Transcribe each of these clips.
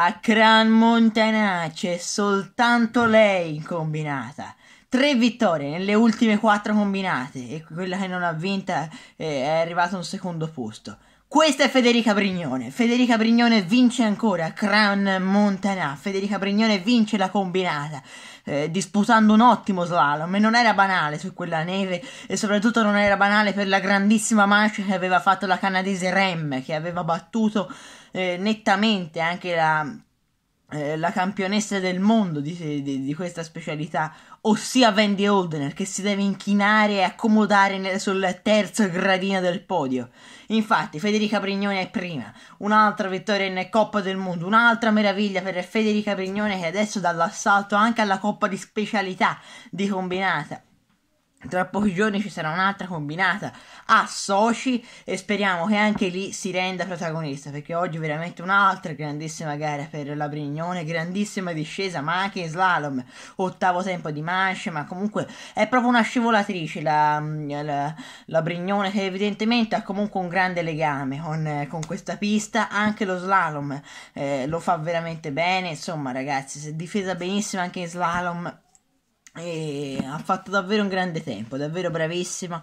A Gran Montana c'è soltanto lei in combinata. Tre vittorie nelle ultime quattro combinate e quella che non ha vinta eh, è arrivata a un secondo posto. Questa è Federica Brignone. Federica Brignone vince ancora Gran Montana. Federica Brignone vince la combinata. Eh, disputando un ottimo slalom e non era banale su quella neve e soprattutto non era banale per la grandissima marcia che aveva fatto la canadese Rem che aveva battuto eh, nettamente anche la, eh, la, campionessa del mondo di, di, di questa specialità, ossia Wendy Holdener, che si deve inchinare e accomodare nel, sul terzo gradino del podio. Infatti, Federica Brignone è prima, un'altra vittoria in Coppa del Mondo, un'altra meraviglia per Federica Brignone che adesso dà l'assalto anche alla Coppa di Specialità di combinata. Tra pochi giorni ci sarà un'altra combinata a Sochi e speriamo che anche lì si renda protagonista perché oggi veramente un'altra grandissima gara per la Brignone, grandissima discesa ma anche in slalom, ottavo tempo di manche ma comunque è proprio una scivolatrice la, la, la Brignone che evidentemente ha comunque un grande legame con, con questa pista, anche lo slalom eh, lo fa veramente bene, insomma ragazzi si è difesa benissimo anche in slalom e ha fatto davvero un grande tempo, davvero bravissima.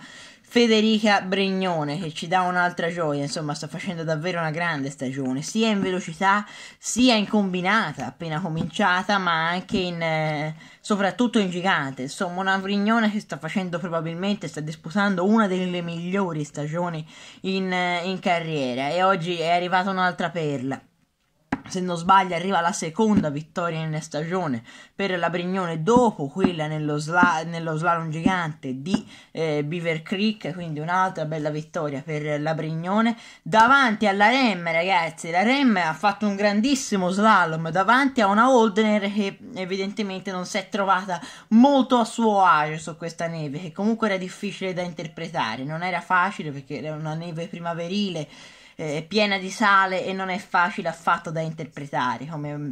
Federica Brignone che ci dà un'altra gioia, insomma sta facendo davvero una grande stagione, sia in velocità, sia in combinata, appena cominciata, ma anche in, eh, soprattutto in gigante. Insomma una Brignone che sta facendo probabilmente, sta disputando una delle migliori stagioni in, eh, in carriera e oggi è arrivata un'altra perla se non sbaglio arriva la seconda vittoria in stagione per la Brignone dopo quella nello, sla- nello slalom gigante di eh, Beaver Creek, quindi un'altra bella vittoria per la Brignone. Davanti alla Rem ragazzi, la Rem ha fatto un grandissimo slalom davanti a una Holdener che evidentemente non si è trovata molto a suo agio su questa neve, che comunque era difficile da interpretare, non era facile perché era una neve primaverile eh, piena di sale e non è facile affatto da interpretare, come mm,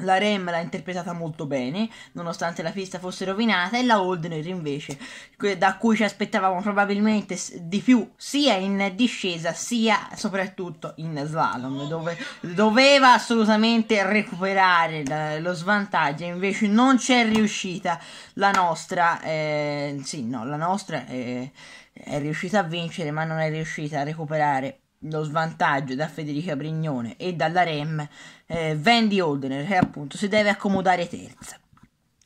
la Rem l'ha interpretata molto bene, nonostante la pista fosse rovinata, e la Oldner invece, da cui ci aspettavamo probabilmente di più sia in discesa sia soprattutto in slalom, dove doveva assolutamente recuperare lo svantaggio, e invece non c'è riuscita la nostra, eh, sì, no, la nostra eh, è riuscita a vincere, ma non è riuscita a recuperare lo svantaggio da Federica Brignone e dalla Rem, eh, Vendi Holdener, che appunto si deve accomodare terza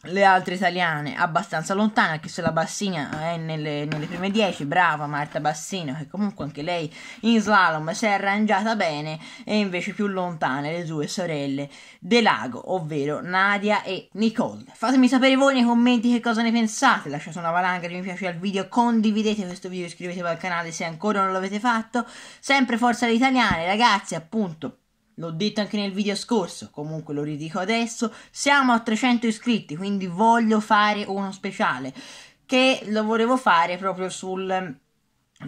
le altre italiane abbastanza lontane, anche se la Bassina eh, è nelle, nelle prime 10, brava Marta Bassino, che comunque anche lei in slalom si è arrangiata bene, e invece più lontane le due sorelle De Lago, ovvero Nadia e Nicole. Fatemi sapere voi nei commenti che cosa ne pensate, lasciate una valanga di mi piace al video, condividete questo video, iscrivetevi al canale se ancora non l'avete fatto, sempre forza alle italiane, ragazzi, appunto l'ho detto anche nel video scorso, comunque lo ridico adesso, siamo a 300 iscritti, quindi voglio fare uno speciale che lo volevo fare proprio sul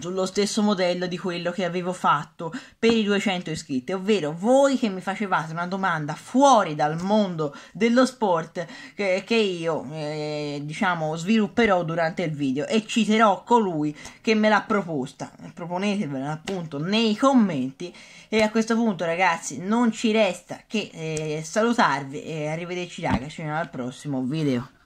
sullo stesso modello di quello che avevo fatto per i 200 iscritti, ovvero voi che mi facevate una domanda fuori dal mondo dello sport che, che io eh, diciamo svilupperò durante il video e citerò colui che me l'ha proposta. Proponetevela appunto nei commenti e a questo punto ragazzi non ci resta che eh, salutarvi e arrivederci ragazzi, ci vediamo al prossimo video.